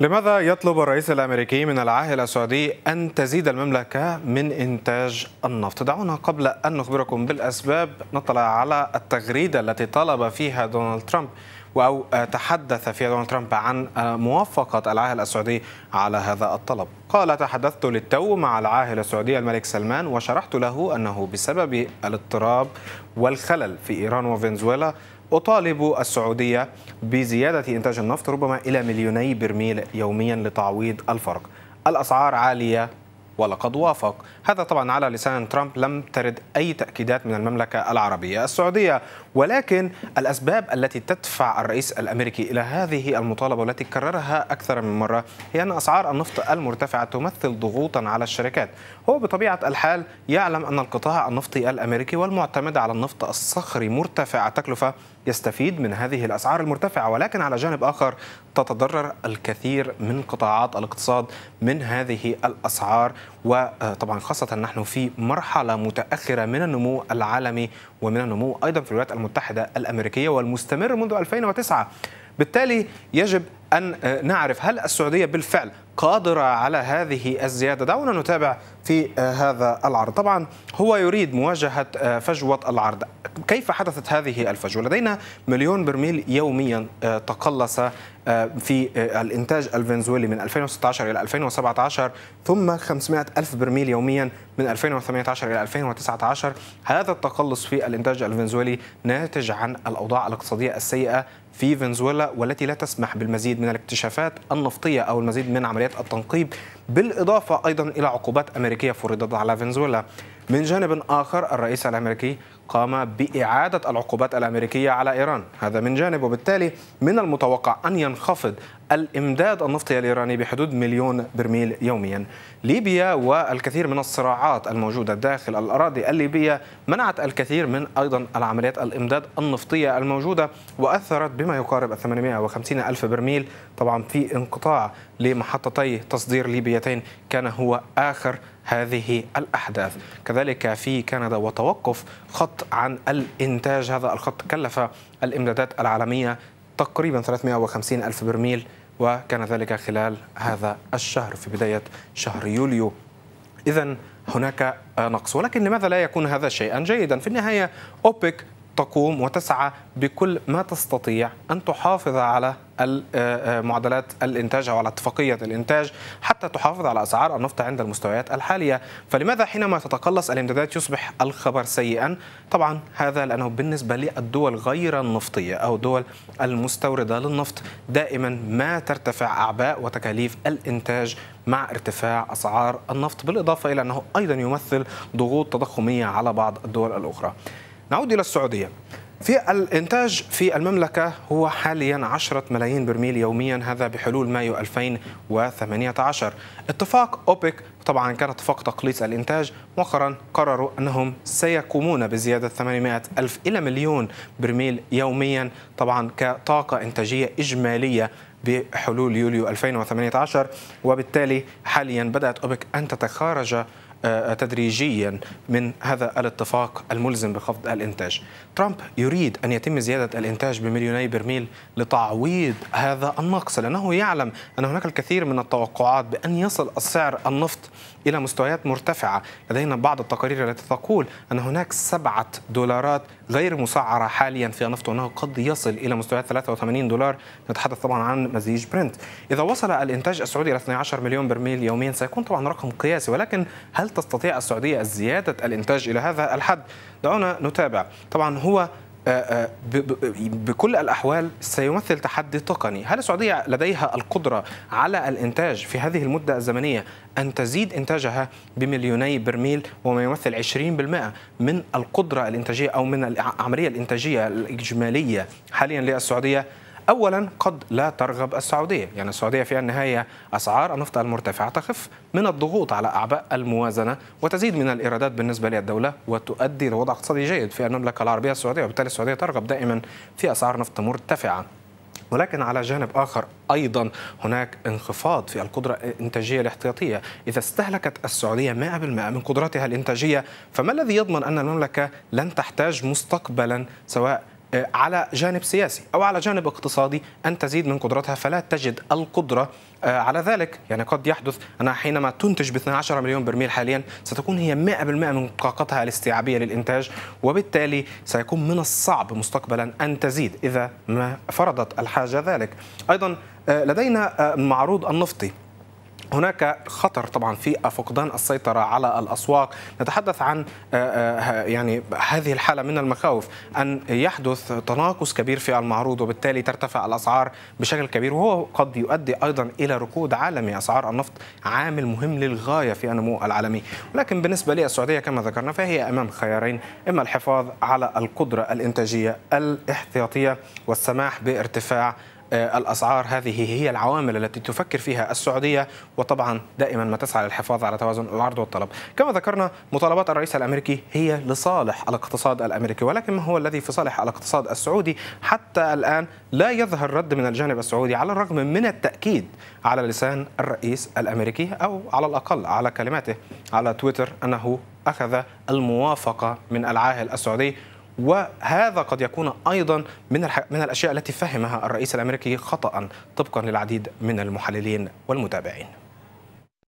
لماذا يطلب الرئيس الامريكي من العاهل السعودي ان تزيد المملكه من انتاج النفط؟ دعونا قبل ان نخبركم بالاسباب نطلع على التغريده التي طلب فيها دونالد ترامب أو تحدث في دونالد ترامب عن آه، موافقة العاهل السعودي على هذا الطلب قال تحدثت للتو مع العاهل السعودي الملك سلمان وشرحت له أنه بسبب الاضطراب والخلل في إيران وفنزويلا أطالب السعودية بزيادة إنتاج النفط ربما إلى مليوني برميل يوميا لتعويض الفرق الأسعار عالية ولقد وافق هذا طبعا على لسان ترامب لم ترد أي تأكيدات من المملكة العربية السعودية ولكن الأسباب التي تدفع الرئيس الأمريكي إلى هذه المطالبة والتي كررها أكثر من مرة هي أن أسعار النفط المرتفعة تمثل ضغوطا على الشركات هو بطبيعة الحال يعلم أن القطاع النفطي الأمريكي والمعتمد على النفط الصخري مرتفع التكلفة يستفيد من هذه الأسعار المرتفعة ولكن على جانب آخر تتضرر الكثير من قطاعات الاقتصاد من هذه الأسعار وطبعا خاصة نحن في مرحلة متأخرة من النمو العالمي ومن النمو أيضا في الولايات المتحدة الأمريكية والمستمر منذ 2009 بالتالي يجب أن نعرف هل السعودية بالفعل قادرة على هذه الزيادة دعونا نتابع في آه، هذا العرض طبعا هو يريد مواجهة آه، فجوة العرض كيف حدثت هذه الفجوة لدينا مليون برميل يوميا آه، تقلص في الإنتاج الفنزويلي من 2016 إلى 2017 ثم 500 ألف برميل يوميا من 2018 إلى 2019 هذا التقلص في الإنتاج الفنزويلي ناتج عن الأوضاع الاقتصادية السيئة في فنزويلا والتي لا تسمح بالمزيد من الاكتشافات النفطية أو المزيد من عمليات التنقيب بالإضافة أيضا إلى عقوبات أمريكية فرضت على فنزويلا من جانب آخر الرئيس الأمريكي قام بإعادة العقوبات الأمريكية على إيران هذا من جانب وبالتالي من المتوقع أن ينخفض الإمداد النفطي الإيراني بحدود مليون برميل يوميا ليبيا والكثير من الصراعات الموجودة داخل الأراضي الليبية منعت الكثير من أيضا العمليات الإمداد النفطية الموجودة وأثرت بما يقارب 850 ألف برميل طبعا في انقطاع لمحطتي تصدير ليبيتين كان هو آخر هذه الأحداث كذلك في كندا وتوقف خط عن الإنتاج هذا الخط كلف الإمدادات العالمية تقريبا 350 ألف برميل وكان ذلك خلال هذا الشهر في بداية شهر يوليو إذا هناك نقص ولكن لماذا لا يكون هذا شيئا جيدا في النهاية أوبك تقوم وتسعى بكل ما تستطيع أن تحافظ على آه، آه، معدلات الإنتاج أو على اتفاقية الإنتاج حتى تحافظ على أسعار النفط عند المستويات الحالية فلماذا حينما تتقلص الإمدادات يصبح الخبر سيئا؟ طبعا هذا لأنه بالنسبة للدول غير النفطية أو دول المستوردة للنفط دائما ما ترتفع أعباء وتكاليف الإنتاج مع ارتفاع أسعار النفط بالإضافة إلى أنه أيضا يمثل ضغوط تضخمية على بعض الدول الأخرى نعود إلى السعودية في الإنتاج في المملكة هو حاليا 10 ملايين برميل يوميا هذا بحلول مايو 2018 اتفاق أوبك طبعا كان اتفاق تقليص الإنتاج مؤخرا قرروا أنهم سيقومون بزيادة 800 ألف إلى مليون برميل يوميا طبعا كطاقة إنتاجية إجمالية بحلول يوليو 2018 وبالتالي حاليا بدأت أوبك أن تتخارج آه، تدريجيا من هذا الاتفاق الملزم بخفض الانتاج. ترامب يريد ان يتم زياده الانتاج بمليوني برميل لتعويض هذا النقص لانه يعلم ان هناك الكثير من التوقعات بان يصل السعر النفط الى مستويات مرتفعه، لدينا بعض التقارير التي تقول ان هناك سبعه دولارات غير مسعرة حاليا في النفط وأنه قد يصل إلى مستويات 83 دولار نتحدث طبعا عن مزيج برنت إذا وصل الإنتاج السعودي إلى 12 مليون برميل يوميا سيكون طبعا رقم قياسي ولكن هل تستطيع السعودية زيادة الإنتاج إلى هذا الحد؟ دعونا نتابع طبعا هو آه، آه، بكل الأحوال سيمثل تحدي تقني هل السعودية لديها القدرة على الإنتاج في هذه المدة الزمنية أن تزيد إنتاجها بمليوني برميل وما يمثل 20% من القدرة الإنتاجية أو من العملية الإنتاجية الإجمالية حاليا للسعودية أولا قد لا ترغب السعودية يعني السعودية في النهاية أسعار النفط المرتفعة تخف من الضغوط على أعباء الموازنة وتزيد من الإيرادات بالنسبة للدولة وتؤدي لوضع اقتصادي جيد في المملكة العربية السعودية وبالتالي السعودية ترغب دائما في أسعار نفط مرتفعة ولكن على جانب آخر أيضا هناك انخفاض في القدرة الإنتاجية الاحتياطية إذا استهلكت السعودية 100% من قدراتها الإنتاجية فما الذي يضمن أن المملكة لن تحتاج مستقبلا سواء آه، على جانب سياسي او على جانب اقتصادي ان تزيد من قدرتها فلا تجد القدره آه، على ذلك يعني قد يحدث أن حينما تنتج ب 12 مليون برميل حاليا ستكون هي 100% من طاقتها الاستيعابية للإنتاج وبالتالي سيكون من الصعب مستقبلا أن تزيد إذا ما فرضت الحاجة ذلك أيضا آه، لدينا معروض النفطي هناك خطر طبعا في فقدان السيطرة على الأسواق نتحدث عن آه، آه، يعني هذه الحالة من المخاوف أن يحدث تناقص كبير في المعروض وبالتالي ترتفع الأسعار بشكل كبير وهو قد يؤدي أيضا إلى ركود عالمي أسعار النفط عامل مهم للغاية في النمو العالمي ولكن بالنسبة للسعودية كما ذكرنا فهي أمام خيارين إما الحفاظ على القدرة الإنتاجية الاحتياطية والسماح بارتفاع آه، الأسعار هذه هي العوامل التي تفكر فيها السعودية وطبعا دائما ما تسعى للحفاظ على توازن العرض والطلب كما ذكرنا مطالبات الرئيس الأمريكي هي لصالح الاقتصاد الأمريكي ولكن ما هو الذي في صالح الاقتصاد السعودي حتى الآن لا يظهر رد من الجانب السعودي على الرغم من التأكيد على لسان الرئيس الأمريكي أو على الأقل على كلماته على تويتر أنه أخذ الموافقة من العاهل السعودي وهذا قد يكون ايضا من من الاشياء التي فهمها الرئيس الامريكي خطا طبقا للعديد من المحللين والمتابعين